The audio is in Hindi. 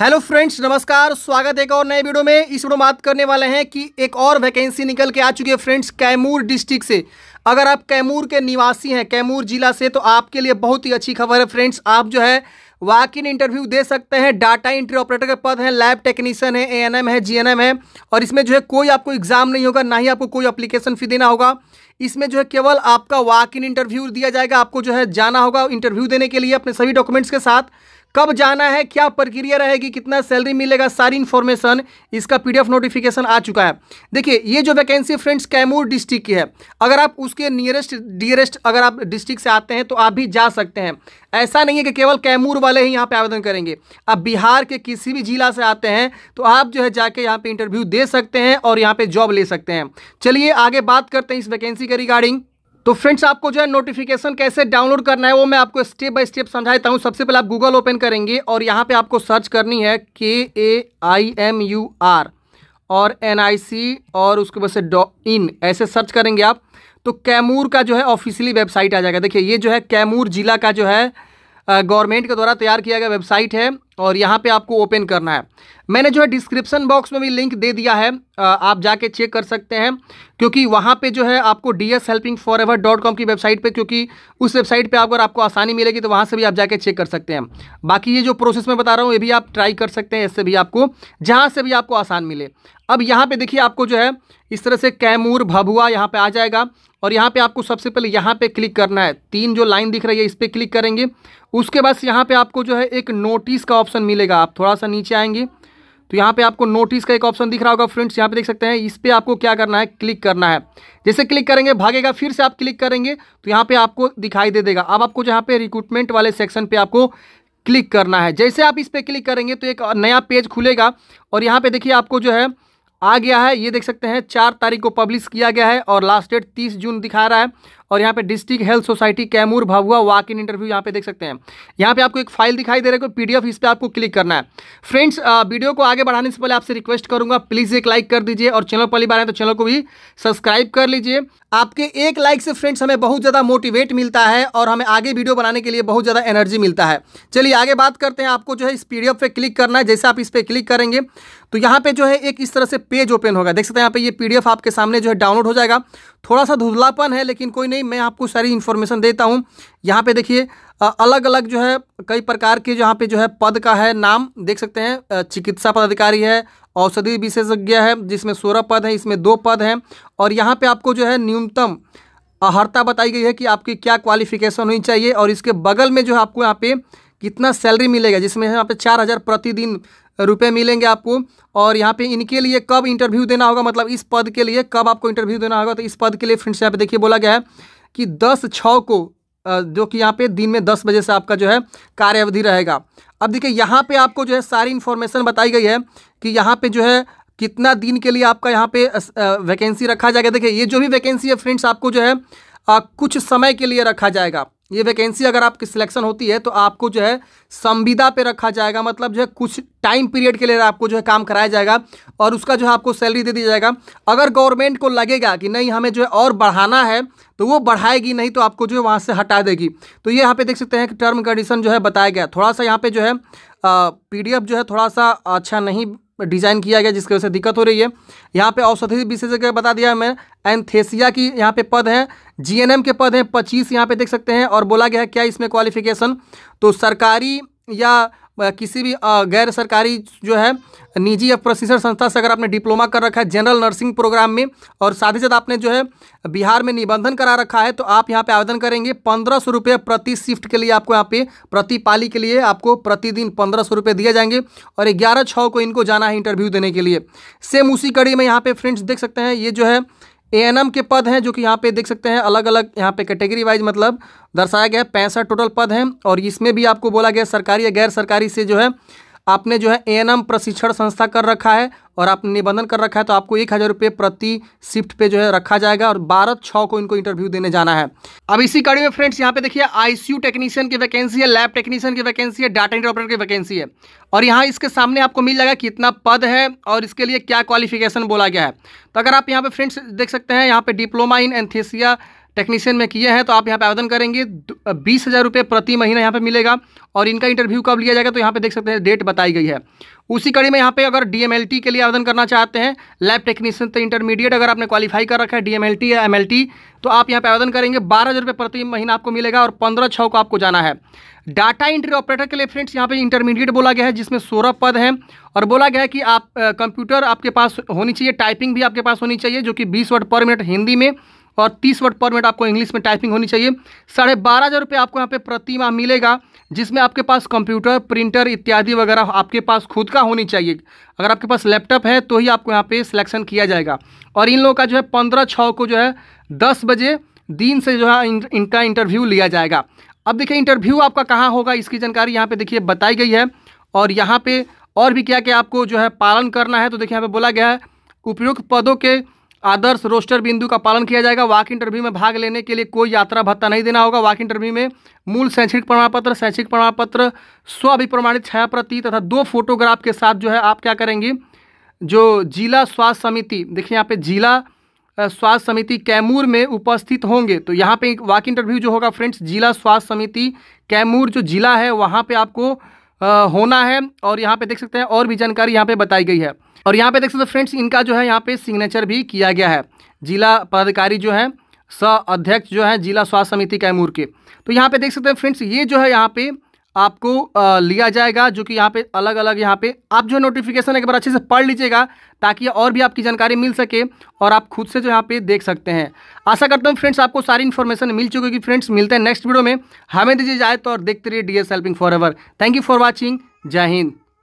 हेलो फ्रेंड्स नमस्कार स्वागत है एक और नए वीडियो में इस वीडियो में बात करने वाले हैं कि एक और वैकेंसी निकल के आ चुकी है फ्रेंड्स कैमूर डिस्ट्रिक्ट से अगर आप कैमूर के निवासी हैं कैमूर जिला से तो आपके लिए बहुत ही अच्छी खबर है फ्रेंड्स आप जो है वाक इन इंटरव्यू दे सकते हैं डाटा इंट्री ऑपरेटर के पद हैं लैब टेक्नीशियन है ए है जी है और इसमें जो है कोई आपको एग्जाम नहीं होगा ना ही आपको कोई अप्लीकेशन फ़ी देना होगा इसमें जो है केवल आपका वाक इन इंटरव्यू दिया जाएगा आपको जो है जाना होगा इंटरव्यू देने के लिए अपने सभी डॉक्यूमेंट्स के साथ कब जाना है क्या प्रक्रिया रहेगी कितना सैलरी मिलेगा सारी इन्फॉर्मेशन इसका पीडीएफ नोटिफिकेशन आ चुका है देखिए ये जो वैकेंसी फ्रेंड्स कैमूर डिस्ट्रिक्ट की है अगर आप उसके नियरेस्ट डियरेस्ट अगर आप डिस्ट्रिक्ट से आते हैं तो आप भी जा सकते हैं ऐसा नहीं है कि केवल कैमूर वाले ही यहाँ पर आवेदन करेंगे आप बिहार के किसी भी जिला से आते हैं तो आप जो है जाके यहाँ पर इंटरव्यू दे सकते हैं और यहाँ पर जॉब ले सकते हैं चलिए आगे बात करते हैं इस वैकेंसी के रिगार्डिंग तो फ्रेंड्स आपको जो है नोटिफिकेशन कैसे डाउनलोड करना है वो मैं आपको स्टेप बाय स्टेप समझाता हूँ सबसे पहले आप गूगल ओपन करेंगे और यहाँ पे आपको सर्च करनी है के A I M U R और एन आई सी और उसके बाद से डॉ इन ऐसे सर्च करेंगे आप तो कैमूर का जो है ऑफिशियली वेबसाइट आ जाएगा देखिए ये जो है कैमूर जिला का जो है गवर्नमेंट के द्वारा तैयार किया गया वेबसाइट है और यहाँ पे आपको ओपन करना है मैंने जो है डिस्क्रिप्शन बॉक्स में भी लिंक दे दिया है आप जाके चेक कर सकते हैं क्योंकि वहाँ पे जो है आपको D S helping forever dot com की वेबसाइट पे क्योंकि उस वेबसाइट पे अगर आपको आसानी मिलेगी तो वहाँ से भी आप जाके चेक कर सकते हैं बाकी ये जो प्रोसेस मैं बता रहा हूँ ये भी आप ट्राई कर सकते हैं इससे भी आपको जहाँ से भी आपको आसान मिले अब यहाँ पर देखिए आपको जो है इस तरह से कैमूर भभुआ यहाँ पर आ जाएगा और यहाँ पे आपको सबसे पहले यहाँ पे क्लिक करना है तीन जो लाइन दिख रही है इस पर क्लिक करेंगे उसके बाद यहाँ पे आपको जो है एक नोटिस का ऑप्शन मिलेगा आप थोड़ा सा नीचे आएंगे तो यहाँ पे आपको नोटिस का एक ऑप्शन दिख रहा होगा फ्रेंड्स यहाँ पे देख सकते हैं इस पर आपको क्या करना है क्लिक करना है जैसे क्लिक करेंगे भागेगा फिर से आप क्लिक करेंगे तो यहाँ पे आपको दिखाई दे देगा अब आपको जहाँ पे रिक्रूटमेंट वाले सेक्शन पे आपको क्लिक करना है जैसे आप इस पर क्लिक करेंगे तो एक नया पेज खुलेगा और यहाँ पे देखिए आपको जो है आ गया है ये देख सकते हैं चार तारीख को पब्लिश किया गया है और लास्ट डेट तीस जून दिखा रहा है और यहाँ पे district health society Kaimur Bhabua walk in interview यहाँ पे देख सकते हैं यहाँ पे आपको एक फाइल दिखाई दे रही है पीडीएफ इस पर आपको क्लिक करना है फ्रेंड्स वीडियो को आगे बढ़ाने से पहले आपसे रिक्वेस्ट करूंगा प्लीज़ एक लाइक कर दीजिए और चैनल पहली बार है तो चैनल को भी सब्सक्राइब कर लीजिए आपके एक लाइक से फ्रेंड्स हमें बहुत ज़्यादा मोटिवेट मिलता है और हमें आगे वीडियो बनाने के लिए बहुत ज़्यादा एनर्जी मिलता है चलिए आगे बात करते हैं आपको जो है इस पी पे क्लिक करना है जैसे आप इस पर क्लिक करेंगे तो यहाँ पे जो है एक इस तरह से पेज ओपन होगा देख सकते हैं यहाँ पे ये पीडीएफ आपके सामने जो है डाउनलोड हो जाएगा थोड़ा सा धुंधलापन है लेकिन कोई नहीं नहीं मैं आपको सारी इन्फॉर्मेशन देता हूँ यहाँ पे देखिए अलग अलग जो है कई प्रकार के जहाँ पे जो है पद का है नाम देख सकते हैं चिकित्सा पदाधिकारी है औषधि विशेषज्ञ है जिसमें सोलह पद हैं इसमें दो पद हैं और यहाँ पर आपको जो है न्यूनतम अहर्ता बताई गई है कि आपकी क्या क्वालिफिकेशन होनी चाहिए और इसके बगल में जो है आपको यहाँ पर कितना सैलरी मिलेगा जिसमें यहाँ पे चार हज़ार प्रतिदिन रुपए मिलेंगे आपको और यहाँ पे इनके लिए कब इंटरव्यू देना होगा मतलब इस पद के लिए कब आपको इंटरव्यू देना होगा तो इस पद के लिए फ्रेंड्स यहाँ पे देखिए बोला गया है कि दस छः को जो कि यहाँ पे दिन में दस बजे से आपका जो है कार्य अवधि रहेगा अब देखिए यहाँ पर आपको जो है सारी इन्फॉर्मेशन बताई गई है कि यहाँ पर जो है कितना दिन के लिए आपका यहाँ पे वैकेंसी रखा जाएगा देखिए ये जो भी वैकेंसी है फ्रेंड्स आपको जो है कुछ समय के लिए रखा जाएगा ये वैकेंसी अगर आपकी सिलेक्शन होती है तो आपको जो है संविदा पे रखा जाएगा मतलब जो है कुछ टाइम पीरियड के लिए आपको जो है काम कराया जाएगा और उसका जो है आपको सैलरी दे दिया जाएगा अगर गवर्नमेंट को लगेगा कि नहीं हमें जो है और बढ़ाना है तो वो बढ़ाएगी नहीं तो आपको जो है वहाँ से हटा देगी तो ये यहाँ पे देख सकते हैं कि टर्म कंडीशन जो है बताया गया थोड़ा सा यहाँ पे जो है पी जो है थोड़ा सा अच्छा नहीं डिज़ाइन किया गया जिसकी वजह से दिक्कत हो रही है यहाँ पे औषधि विशेषज्ञ बता दिया हमें एनथेसिया की यहाँ पे पद है जीएनएम के पद हैं पच्चीस यहाँ पे देख सकते हैं और बोला गया है क्या इसमें क्वालिफिकेशन तो सरकारी या किसी भी गैर सरकारी जो है निजी या प्रशिक्षण संस्था से अगर आपने डिप्लोमा कर रखा है जनरल नर्सिंग प्रोग्राम में और साथ ही साथ आपने जो है बिहार में निबंधन करा रखा है तो आप यहाँ पे आवेदन करेंगे पंद्रह सौ रुपये प्रति शिफ्ट के लिए आपको यहाँ पे प्रति पाली के लिए आपको प्रतिदिन पंद्रह सौ रुपये दिए जाएंगे और ग्यारह छः को इनको जाना है इंटरव्यू देने के लिए सेम उसी कड़ी में यहाँ पर फ्रेंड्स देख सकते हैं ये जो है ए के पद हैं जो कि यहाँ पे देख सकते हैं अलग अलग यहाँ पे कैटेगरी वाइज मतलब दर्शाया गया है पैंसठ टोटल पद हैं और इसमें भी आपको बोला गया सरकारी या गैर सरकारी से जो है आपने जो है ए प्रशिक्षण संस्था कर रखा है और आपने निबंधन कर रखा है तो आपको एक हज़ार रुपये प्रति शिफ्ट पे जो है रखा जाएगा और बारह छः को इनको इंटरव्यू देने जाना है अब इसी कड़ी में फ्रेंड्स यहाँ पे देखिए आईसीयू टेक्नीशियन की वैकेंसी है लैब टेक्नीशियन की वैकेंसी है डाटा इंटर ऑपरेटर की वैकेंसी है और यहाँ इसके सामने आपको मिल जाएगा कितना पद है और इसके लिए क्या क्वालिफिकेशन बोला गया है तो अगर आप यहाँ पर फ्रेंड्स देख सकते हैं यहाँ पर डिप्लोमा इन एंथेसिया टेक्नीशियन में किए हैं तो आप यहाँ पे आवेदन करेंगे बीस हज़ार रुपये प्रति महीना यहाँ पे मिलेगा और इनका इंटरव्यू कब लिया जाएगा तो यहाँ पे देख सकते हैं डेट बताई गई है उसी कड़ी में यहाँ पे अगर डीएमएलटी के लिए आवेदन करना चाहते हैं लैब टेक्नीशियन तो इंटरमीडिएट अगर आपने क्वालिफाई कर रखा है डीएमएलटी या एमएलटी तो आप यहाँ पे आवेदन करेंगे बारह हज़ार रुपये प्रति महीना आपको मिलेगा और पंद्रह छः को आपको जाना है डाटा इंट्री ऑपरेटर के लिए फ्रेंड्स यहाँ पे इंटरमीडिएट बोला गया है जिसमें सोलह पद हैं और बोला गया है कि आप कंप्यूटर आपके पास होनी चाहिए टाइपिंग भी आपके पास होनी चाहिए जो कि बीस वर्ड पर मिनट हिंदी में और तीस वर्ड पर मिनट आपको इंग्लिश में टाइपिंग होनी चाहिए साढ़े बारह हज़ार रुपये आपको यहाँ पे प्रति माह मिलेगा जिसमें आपके पास कंप्यूटर प्रिंटर इत्यादि वगैरह आपके पास खुद का होनी चाहिए अगर आपके पास लैपटॉप है तो ही आपको यहाँ पे सिलेक्शन किया जाएगा और इन लोगों का जो है पंद्रह छः को जो है दस बजे दिन से जो है इनका इंटरव्यू लिया जाएगा अब देखिए इंटरव्यू आपका कहाँ होगा इसकी जानकारी यहाँ पर देखिए बताई गई है और यहाँ पर और भी क्या क्या आपको जो है पालन करना है तो देखिए यहाँ पे बोला गया है उपयुक्त पदों के आदर्श रोस्टर बिंदु का पालन किया जाएगा वाक इंटरव्यू में भाग लेने के लिए कोई यात्रा भत्ता नहीं देना होगा वाक इंटरव्यू में मूल शैक्षणिक प्रमाण पत्र शैक्षिक प्रमाण पत्र अभिप्रमाणित छाया प्रति तथा दो फोटोग्राफ के साथ जो है आप क्या करेंगे जो जिला स्वास्थ्य समिति देखिए यहाँ पे जिला स्वास्थ्य समिति कैमूर में उपस्थित होंगे तो यहाँ पे वाक इंटरव्यू जो होगा फ्रेंड्स जिला स्वास्थ्य समिति कैमूर जो जिला है वहाँ पे आपको होना है और यहाँ पे देख सकते हैं और भी जानकारी यहाँ पे बताई गई है और यहाँ पे देख सकते हैं फ्रेंड्स इनका जो है यहाँ पे सिग्नेचर भी किया गया है जिला पदाधिकारी जो है स अध्यक्ष जो है जिला स्वास्थ्य समिति कैमूर के तो यहाँ पे देख सकते हैं फ्रेंड्स ये जो है यहाँ पे आपको लिया जाएगा जो कि यहाँ पे अलग अलग यहाँ पे आप जो नोटिफिकेशन है एक बार अच्छे से पढ़ लीजिएगा ताकि और भी आपकी जानकारी मिल सके और आप खुद से जो यहाँ पे देख सकते हैं आशा करता हूँ फ्रेंड्स आपको सारी इन्फॉर्मेशन मिल चुकी होगी फ्रेंड्स मिलते हैं नेक्स्ट वीडियो में हमें दीजिए जाए तो और देखते रहिए D S helping forever thank you for watching जय हिंद